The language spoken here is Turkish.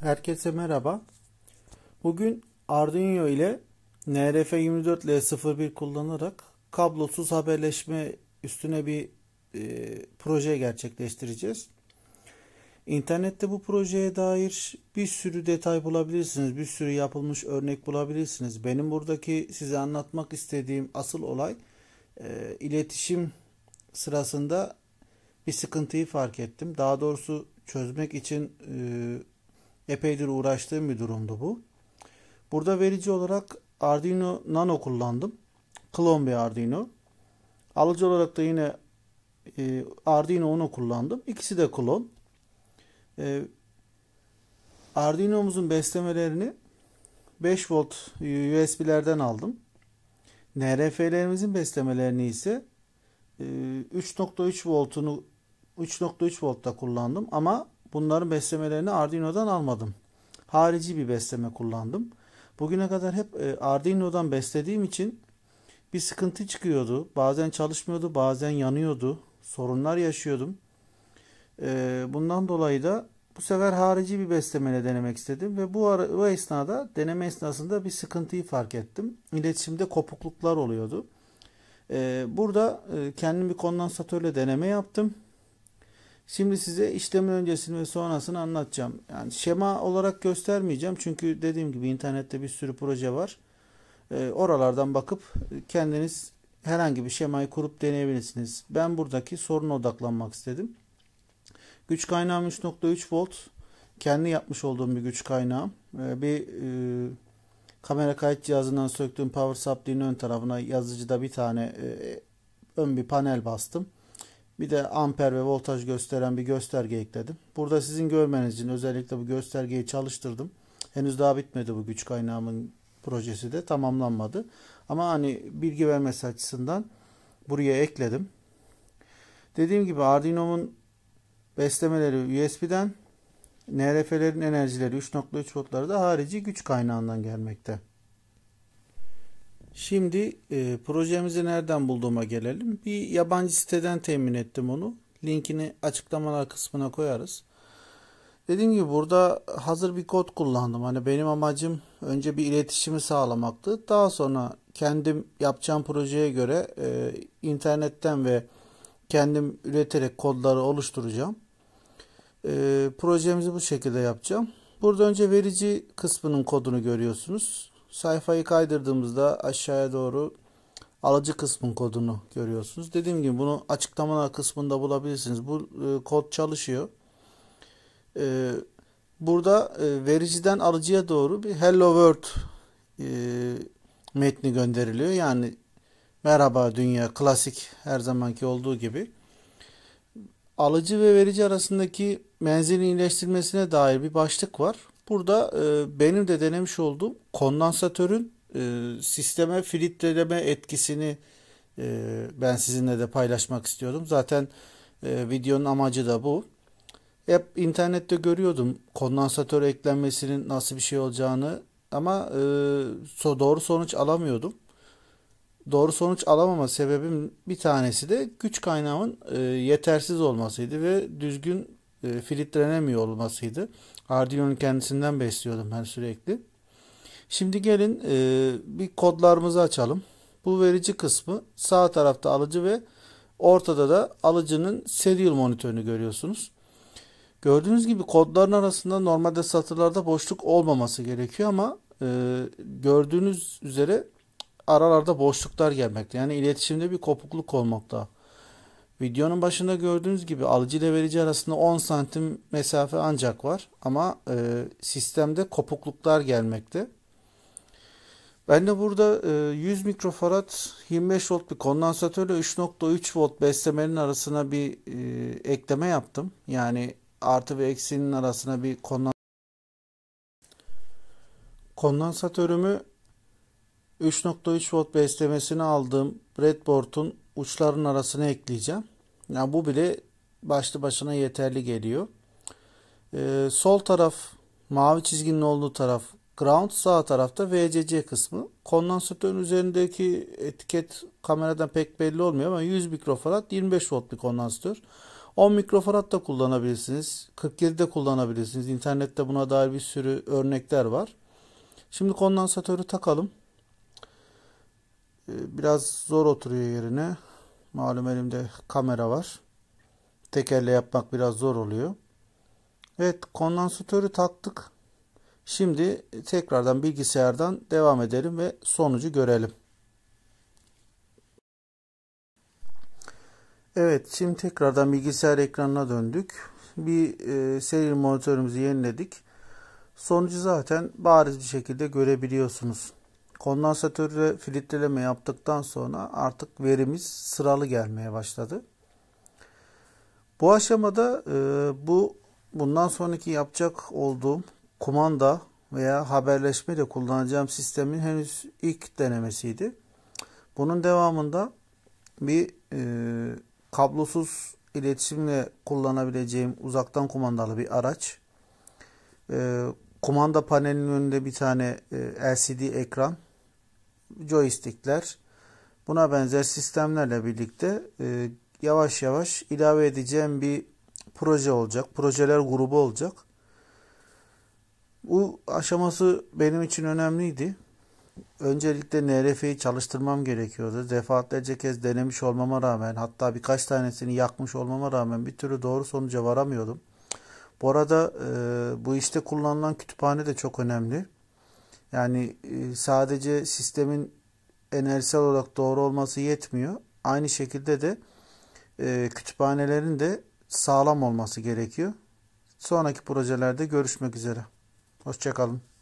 Herkese merhaba. Bugün Arduino ile NRF24L01 e kullanarak kablosuz haberleşme üstüne bir e, proje gerçekleştireceğiz. İnternette bu projeye dair bir sürü detay bulabilirsiniz. Bir sürü yapılmış örnek bulabilirsiniz. Benim buradaki size anlatmak istediğim asıl olay e, iletişim sırasında bir sıkıntıyı fark ettim. Daha doğrusu çözmek için e, Epeydir uğraştığım bir durumdu bu. Burada verici olarak Arduino Nano kullandım. Klon bir Arduino. Alıcı olarak da yine e, Arduino Uno kullandım. İkisi de klon. E, Arduino'muzun beslemelerini 5 volt USB'lerden aldım. NRF'lerimizin beslemelerini ise 3.3 e, voltunu 3.3 voltta kullandım ama Bunların beslemelerini Arduino'dan almadım. Harici bir besleme kullandım. Bugüne kadar hep e, Arduino'dan beslediğim için bir sıkıntı çıkıyordu. Bazen çalışmıyordu, bazen yanıyordu. Sorunlar yaşıyordum. E, bundan dolayı da bu sefer harici bir beslemeyle denemek istedim ve bu, ara, bu esnada deneme esnasında bir sıkıntıyı fark ettim. İletişimde kopukluklar oluyordu. E, burada kendim bir kondansatörle deneme yaptım. Şimdi size işlemin öncesini ve sonrasını anlatacağım. Yani şema olarak göstermeyeceğim çünkü dediğim gibi internette bir sürü proje var. E, oralardan bakıp kendiniz herhangi bir şemayı kurup deneyebilirsiniz. Ben buradaki soruna odaklanmak istedim. Güç kaynağım 3.3 volt. Kendi yapmış olduğum bir güç kaynağı. E, ee, bir e, kamera kayıt cihazından söktüğüm power supply'nin ön tarafına yazıcıda bir tane e, ön bir panel bastım. Bir de amper ve voltaj gösteren bir gösterge ekledim. Burada sizin görmeniz için özellikle bu göstergeyi çalıştırdım. Henüz daha bitmedi bu güç kaynağımın projesi de tamamlanmadı. Ama hani bilgi vermesi açısından buraya ekledim. Dediğim gibi Arduino'nun beslemeleri USB'den, NRF'lerin enerjileri 3.3 voltları da harici güç kaynağından gelmekte. Şimdi e, projemizi nereden bulduğuma gelelim. Bir yabancı siteden temin ettim onu. Linkini açıklamalar kısmına koyarız. Dediğim gibi burada hazır bir kod kullandım. Hani benim amacım önce bir iletişimi sağlamaktı. Daha sonra kendim yapacağım projeye göre e, internetten ve kendim üreterek kodları oluşturacağım. E, projemizi bu şekilde yapacağım. Burada önce verici kısmının kodunu görüyorsunuz sayfayı kaydırdığımızda aşağıya doğru alıcı kısmın kodunu görüyorsunuz. Dediğim gibi bunu açıklamalar kısmında bulabilirsiniz. Bu e, kod çalışıyor. E, burada e, vericiden alıcıya doğru bir hello world e, metni gönderiliyor. Yani merhaba dünya klasik her zamanki olduğu gibi. Alıcı ve verici arasındaki menzilin iyileştirmesine dair bir başlık var. Burada e, benim de denemiş olduğum kondansatörün e, sisteme filtreleme etkisini e, ben sizinle de paylaşmak istiyordum. Zaten e, videonun amacı da bu. Hep internette görüyordum kondansatör eklenmesinin nasıl bir şey olacağını ama e, so, doğru sonuç alamıyordum. Doğru sonuç alamama sebebim bir tanesi de güç kaynağımın e, yetersiz olmasıydı ve düzgün e, filtrelenemiyor olmasıydı. Arduino'nun kendisinden besliyordum ben sürekli. Şimdi gelin e, bir kodlarımızı açalım. Bu verici kısmı sağ tarafta alıcı ve ortada da alıcının serial monitörünü görüyorsunuz. Gördüğünüz gibi kodların arasında normalde satırlarda boşluk olmaması gerekiyor ama e, gördüğünüz üzere aralarda boşluklar gelmekte. Yani iletişimde bir kopukluk olmakta. Videonun başında gördüğünüz gibi alıcı ile verici arasında 10 santim mesafe ancak var ama e, sistemde kopukluklar gelmekte. Ben de burada e, 100 mikrofarad 25 volt bir kondansatörle 3.3 volt beslemenin arasına bir e, ekleme yaptım. Yani artı ve eksinin arasına bir kondansatörümü 3.3 volt beslemesini aldığım breadboard'un uçların arasına ekleyeceğim. Yani bu bile başlı başına yeterli geliyor. Ee, sol taraf mavi çizginin olduğu taraf ground sağ tarafta VCC kısmı. Kondansatörün üzerindeki etiket kameradan pek belli olmuyor ama 100 mikrofarad 25 volt bir kondansatör. 10 mikrofarad da kullanabilirsiniz. 47 de kullanabilirsiniz. İnternette buna dair bir sürü örnekler var. Şimdi kondansatörü takalım. Ee, biraz zor oturuyor yerine. Malum elimde kamera var. tekerle yapmak biraz zor oluyor. Evet kondansatörü taktık. Şimdi tekrardan bilgisayardan devam edelim ve sonucu görelim. Evet şimdi tekrardan bilgisayar ekranına döndük. Bir e, seri monitörümüzü yeniledik. Sonucu zaten bariz bir şekilde görebiliyorsunuz. Kondansatörle filtreleme yaptıktan sonra artık verimiz sıralı gelmeye başladı. Bu aşamada e, bu bundan sonraki yapacak olduğum kumanda veya haberleşme de kullanacağım sistemin henüz ilk denemesiydi. Bunun devamında bir e, kablosuz iletişimle kullanabileceğim uzaktan kumandalı bir araç. E, kumanda panelinin önünde bir tane e, LCD ekran joystickler buna benzer sistemlerle birlikte e, yavaş yavaş ilave edeceğim bir proje olacak. Projeler grubu olacak. Bu aşaması benim için önemliydi. Öncelikle NRF'yi çalıştırmam gerekiyordu. Defaatlerce kez denemiş olmama rağmen hatta birkaç tanesini yakmış olmama rağmen bir türlü doğru sonuca varamıyordum. Bu arada e, bu işte kullanılan kütüphane de çok önemli. Yani e, sadece sistemin enerjisel olarak doğru olması yetmiyor. Aynı şekilde de e, kütüphanelerin de sağlam olması gerekiyor. Sonraki projelerde görüşmek üzere. Hoşçakalın.